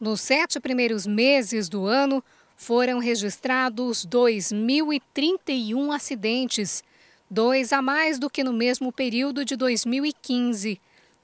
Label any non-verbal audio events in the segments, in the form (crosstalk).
Nos sete primeiros meses do ano, foram registrados 2.031 acidentes, dois a mais do que no mesmo período de 2015.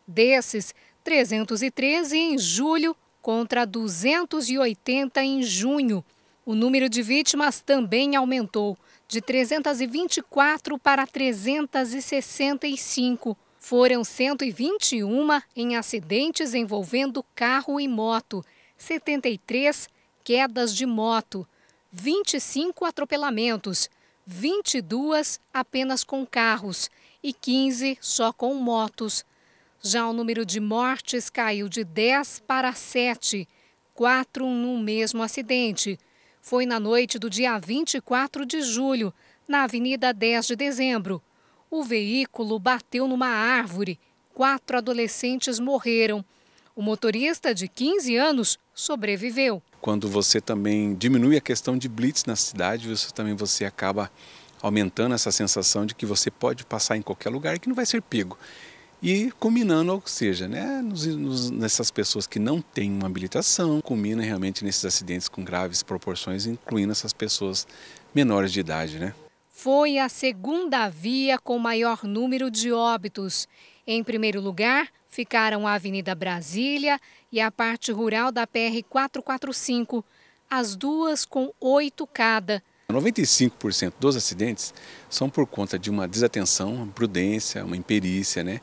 Desses, 313 em julho contra 280 em junho. O número de vítimas também aumentou, de 324 para 365. Foram 121 em acidentes envolvendo carro e moto 73 quedas de moto, 25 atropelamentos, 22 apenas com carros e 15 só com motos. Já o número de mortes caiu de 10 para 7, 4 no mesmo acidente. Foi na noite do dia 24 de julho, na Avenida 10 de Dezembro. O veículo bateu numa árvore. Quatro adolescentes morreram o motorista de 15 anos sobreviveu. Quando você também diminui a questão de blitz na cidade, você também você acaba aumentando essa sensação de que você pode passar em qualquer lugar e que não vai ser pego. E culminando, ou seja, né, nos, nos, nessas pessoas que não têm uma habilitação, culmina realmente nesses acidentes com graves proporções, incluindo essas pessoas menores de idade. Né? Foi a segunda via com maior número de óbitos. Em primeiro lugar, ficaram a Avenida Brasília e a parte rural da PR 445, as duas com oito cada. 95% dos acidentes são por conta de uma desatenção, uma prudência, uma imperícia, né?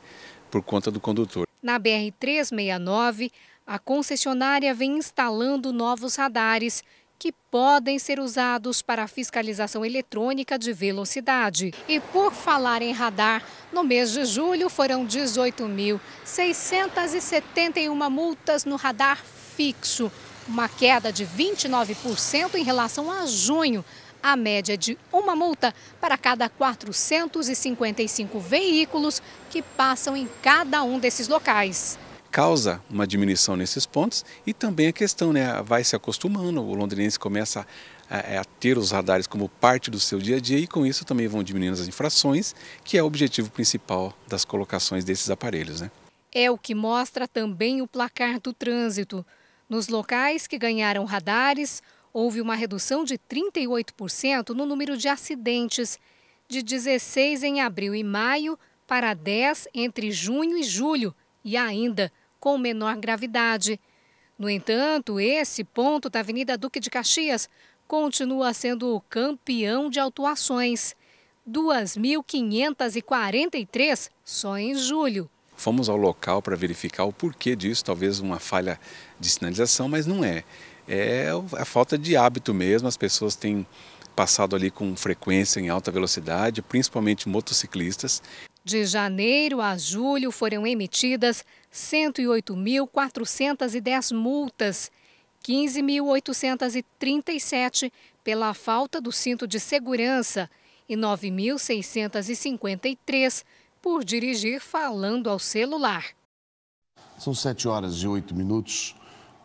Por conta do condutor. Na BR 369, a concessionária vem instalando novos radares que podem ser usados para fiscalização eletrônica de velocidade. E por falar em radar, no mês de julho foram 18.671 multas no radar fixo, uma queda de 29% em relação a junho. A média de uma multa para cada 455 veículos que passam em cada um desses locais causa uma diminuição nesses pontos e também a questão, né, vai se acostumando, o londrinense começa a, é, a, ter os radares como parte do seu dia a dia e com isso também vão diminuindo as infrações, que é o objetivo principal das colocações desses aparelhos. Né? É o que mostra também o placar do trânsito. Nos locais que ganharam radares, houve uma redução de 38% no número de acidentes, de 16 em abril e maio para 10 entre junho e julho, e ainda com menor gravidade. No entanto, esse ponto da Avenida Duque de Caxias continua sendo o campeão de autuações. 2.543 só em julho. Fomos ao local para verificar o porquê disso, talvez uma falha de sinalização, mas não é. É a falta de hábito mesmo, as pessoas têm passado ali com frequência em alta velocidade, principalmente motociclistas. De janeiro a julho foram emitidas 108.410 multas, 15.837 pela falta do cinto de segurança e 9.653 por dirigir falando ao celular. São sete horas e oito minutos.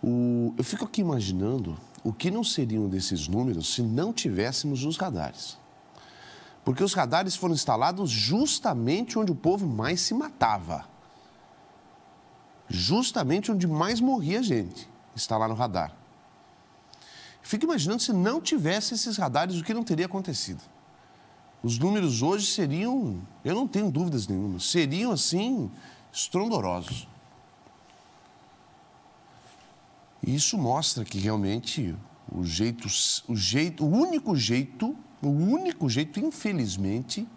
O... Eu fico aqui imaginando o que não seriam desses números se não tivéssemos os radares porque os radares foram instalados justamente onde o povo mais se matava. Justamente onde mais morria gente, está lá no radar. Fica imaginando se não tivesse esses radares, o que não teria acontecido. Os números hoje seriam, eu não tenho dúvidas nenhuma, seriam assim estrondorosos. E isso mostra que realmente o jeito, o jeito, o único jeito o único jeito, infelizmente,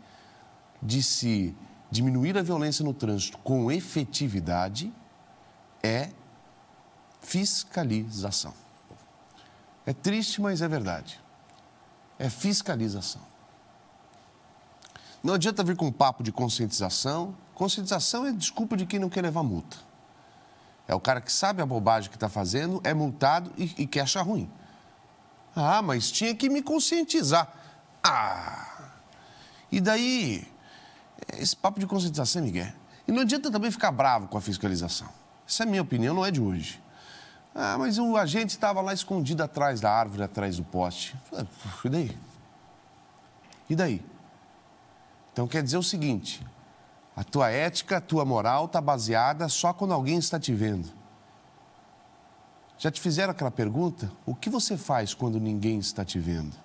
de se diminuir a violência no trânsito com efetividade é fiscalização. É triste, mas é verdade. É fiscalização. Não adianta vir com um papo de conscientização. Conscientização é desculpa de quem não quer levar multa. É o cara que sabe a bobagem que está fazendo, é multado e, e que acha ruim. Ah, mas tinha que me conscientizar. Ah! E daí, esse papo de conscientização, Miguel. E não adianta também ficar bravo com a fiscalização. Essa é a minha opinião, não é de hoje. Ah, mas o agente estava lá escondido atrás da árvore, atrás do poste. E daí? E daí? Então quer dizer o seguinte: a tua ética, a tua moral está baseada só quando alguém está te vendo. Já te fizeram aquela pergunta? O que você faz quando ninguém está te vendo?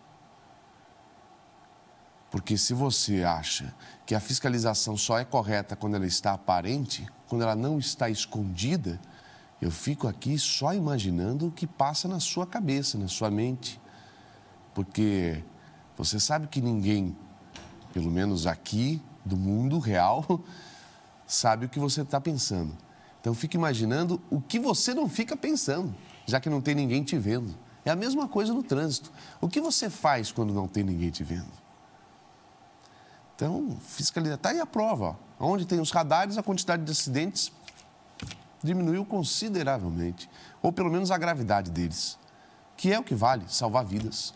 Porque se você acha que a fiscalização só é correta quando ela está aparente, quando ela não está escondida, eu fico aqui só imaginando o que passa na sua cabeça, na sua mente. Porque você sabe que ninguém, pelo menos aqui do mundo real, (laughs) sabe o que você está pensando. Então fica imaginando o que você não fica pensando, já que não tem ninguém te vendo. É a mesma coisa no trânsito. O que você faz quando não tem ninguém te vendo? Então, fiscalidade. Está aí a prova. Onde tem os radares, a quantidade de acidentes diminuiu consideravelmente. Ou pelo menos a gravidade deles. Que é o que vale salvar vidas.